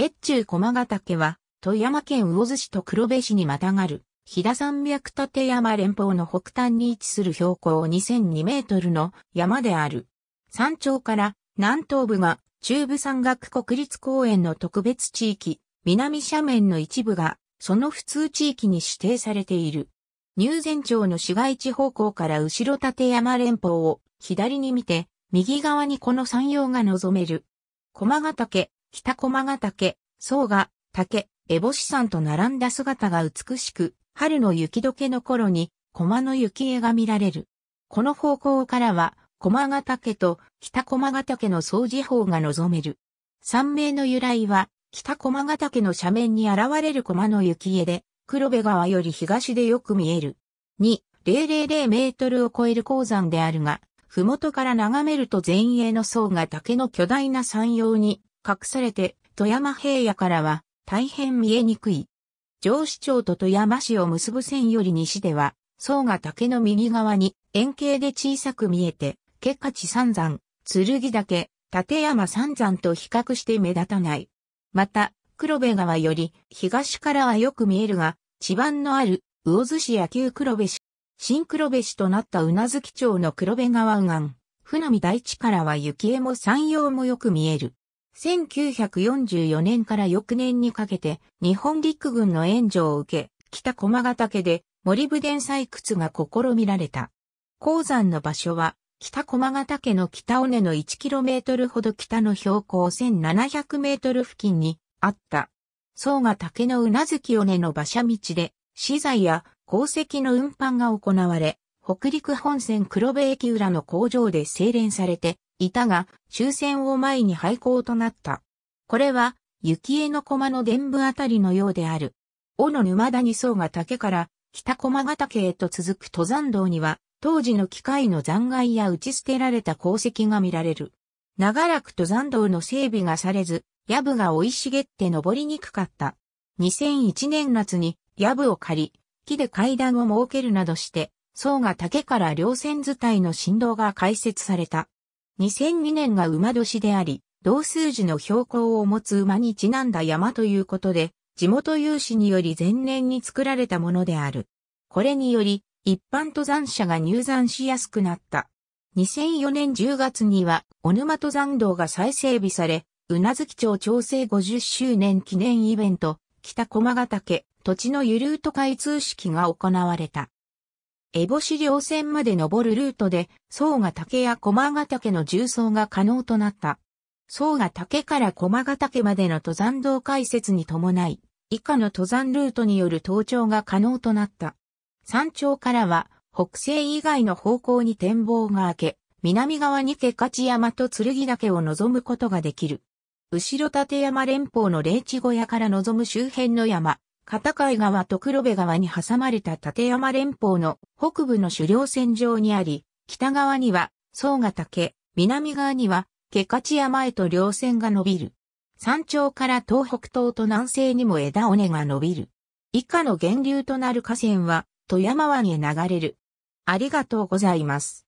越中駒ヶ岳は、富山県魚津市と黒部市にまたがる、飛騨山脈立山連峰の北端に位置する標高2002メートルの山である。山頂から南東部が中部山岳国立公園の特別地域、南斜面の一部がその普通地域に指定されている。入善町の市街地方向から後ろ立山連峰を左に見て、右側にこの山陽が望める。駒ヶ岳、北駒ヶ岳、層が、竹、烏帽子山と並んだ姿が美しく、春の雪解けの頃に、駒の雪絵が見られる。この方向からは、駒ヶ岳と北駒ヶ岳の掃除法が望める。山名の由来は、北駒ヶ岳の斜面に現れる駒の雪絵で、黒部川より東でよく見える。2、000メートルを超える鉱山であるが、ふもとから眺めると前衛の層が竹の巨大な山陽に隠されて、富山平野からは大変見えにくい。上市町と富山市を結ぶ線より西では、層が竹の右側に円形で小さく見えて、ケカチ三山、剣岳、立山三山と比較して目立たない。また、黒部川より東からはよく見えるが、地盤のある魚津市や旧黒部市、新黒部市となった宇奈月町の黒部川右岸、船見大地からは雪絵も山陽もよく見える。1944年から翌年にかけて日本陸軍の援助を受け、北駒ヶ岳で森武伝採掘が試みられた。鉱山の場所は北駒ヶ岳の北尾根の 1km ほど北の標高 1700m 付近にあった。層が竹のうなずき尾根の馬車道で、資材や鉱石の運搬が行われ、北陸本線黒部駅裏の工場で精錬されて、いたが、終戦を前に廃校となった。これは、雪江の駒の伝部あたりのようである。尾の沼谷層が竹から北駒ヶ岳へと続く登山道には、当時の機械の残骸や打ち捨てられた鉱石が見られる。長らく登山道の整備がされず、ヤブが生い茂って登りにくかった。2001年夏にヤブを借り、木で階段を設けるなどして、層が竹から稜線図体の振動が開設された。2002年が馬年であり、同数字の標高を持つ馬にちなんだ山ということで、地元有志により前年に作られたものである。これにより、一般登山者が入山しやすくなった。2004年10月には、小沼登山道が再整備され、うなずき町調整50周年記念イベント、北駒ヶ岳、土地のゆるうと開通式が行われた。烏帽子稜線まで登るルートで、総が竹や駒ヶ岳の縦走が可能となった。総が竹から駒ヶ岳までの登山道開設に伴い、以下の登山ルートによる登頂が可能となった。山頂からは、北西以外の方向に展望が開け、南側にか勝山と剣岳を望むことができる。後ろ立山連峰の霊地小屋から望む周辺の山、片貝川と黒部川に挟まれた立山連峰の北部の狩猟線上にあり、北側には総ヶ岳、南側には毛勝山へと稜線が伸びる。山頂から東北東と南西にも枝尾根が伸びる。以下の源流となる河川は富山湾へ流れる。ありがとうございます。